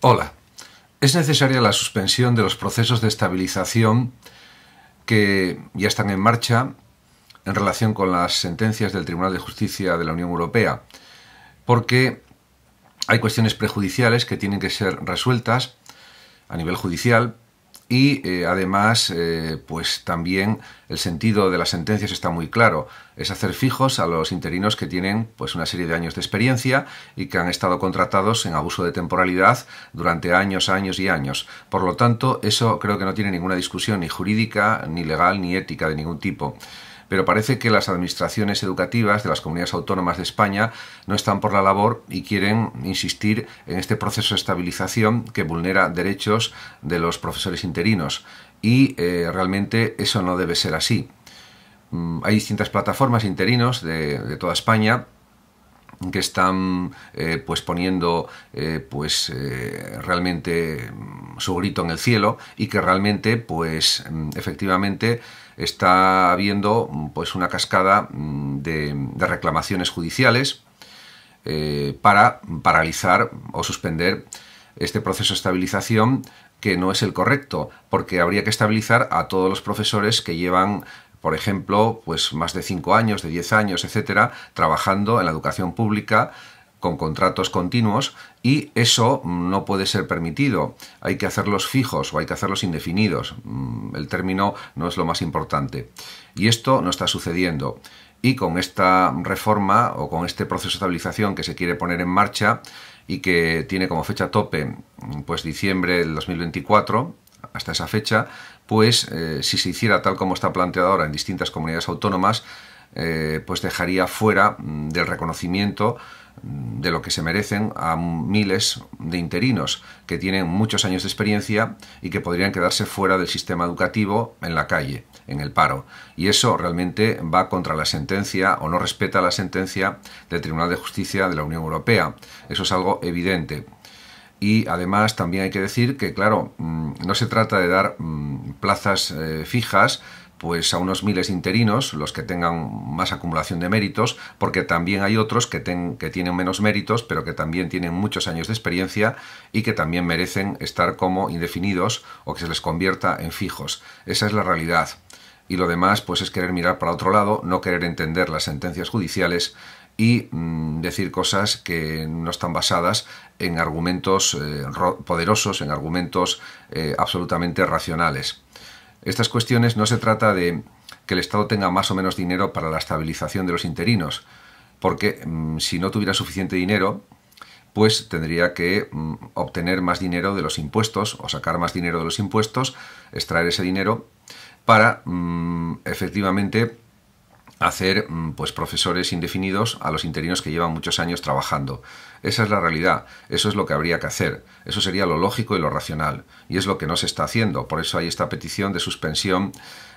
Hola. Es necesaria la suspensión de los procesos de estabilización que ya están en marcha en relación con las sentencias del Tribunal de Justicia de la Unión Europea, porque hay cuestiones prejudiciales que tienen que ser resueltas a nivel judicial y eh, además eh, pues también el sentido de las sentencias está muy claro es hacer fijos a los interinos que tienen pues una serie de años de experiencia y que han estado contratados en abuso de temporalidad durante años años y años por lo tanto eso creo que no tiene ninguna discusión ni jurídica ni legal ni ética de ningún tipo pero parece que las administraciones educativas de las comunidades autónomas de España no están por la labor y quieren insistir en este proceso de estabilización que vulnera derechos de los profesores interinos. Y eh, realmente eso no debe ser así. Mm, hay distintas plataformas interinos de, toda España que están eh, pues poniendo eh, pues realmente su grito en el cielo y que realmente pues mm, efectivamente está habiendo mm, pues una cascada mm, de, reclamaciones judiciales eh, para paralizar o suspender este proceso de estabilización que no es el correcto, porque habría que estabilizar a todos los profesores que llevan por ejemplo, pues más de 5 años, de 10 años, etcétera, trabajando en la educación pública con contratos continuos y eso no puede ser permitido. Hay que hacerlos fijos o hay que hacerlos indefinidos. Mm, el término no es lo más importante. Y esto no está sucediendo. Y con esta reforma o con este proceso de estabilización que se quiere poner en marcha y que tiene como fecha tope mm, pues diciembre del 2024, hasta esa fecha, pues eh, si se hiciera tal como está planteado ahora en distintas comunidades autónomas, eh, pues dejaría fuera mm, del reconocimiento mm, de lo que se merecen a miles de interinos que tienen muchos años de experiencia y que podrían quedarse fuera del sistema educativo en la calle, en el paro. Y eso realmente va contra la sentencia o no respeta la sentencia del Tribunal de Justicia de la Unión Europea. Eso es algo evidente. Y además también hay que decir que, claro, mm, no se trata de dar plazas eh, fijas pues a unos miles interinos, los que tengan más acumulación de méritos, porque también hay otros que, tienen menos méritos, pero que también tienen muchos años de experiencia y que también merecen estar como indefinidos o que se les convierta en fijos. Esa es la realidad. Y lo demás, pues es querer mirar para otro lado, no querer entender las sentencias judiciales y mm, decir cosas que no están basadas en argumentos eh, poderosos, en argumentos eh, absolutamente racionales. Estas cuestiones no se trata de que el Estado tenga más o menos dinero para la estabilización de los interinos, porque mm, si no tuviera suficiente dinero, pues tendría que mm, obtener más dinero de los impuestos o sacar más dinero de los impuestos, extraer ese dinero para mm, efectivamente hacer mm, pues profesores indefinidos a los interinos que llevan muchos años trabajando. Esa es la realidad, eso es lo que habría que hacer, eso sería lo lógico y lo racional, y es lo que no se está haciendo, por eso hay esta petición de suspensión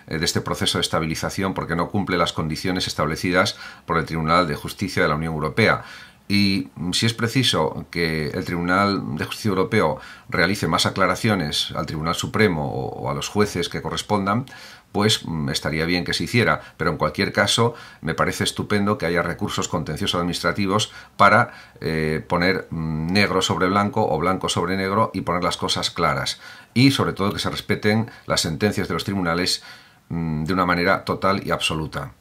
eh, de este proceso de estabilización porque no cumple las condiciones establecidas por el Tribunal de Justicia de la Unión Europea y si es preciso que el Tribunal de Justicia Europeo realice más aclaraciones al Tribunal Supremo o, a los jueces que correspondan, pues mm, estaría bien que se hiciera. Pero en cualquier caso, me parece estupendo que haya recursos contenciosos administrativos para eh, poner mm, negro sobre blanco o blanco sobre negro y poner las cosas claras. Y sobre todo que se respeten las sentencias de los tribunales mm, de una manera total y absoluta.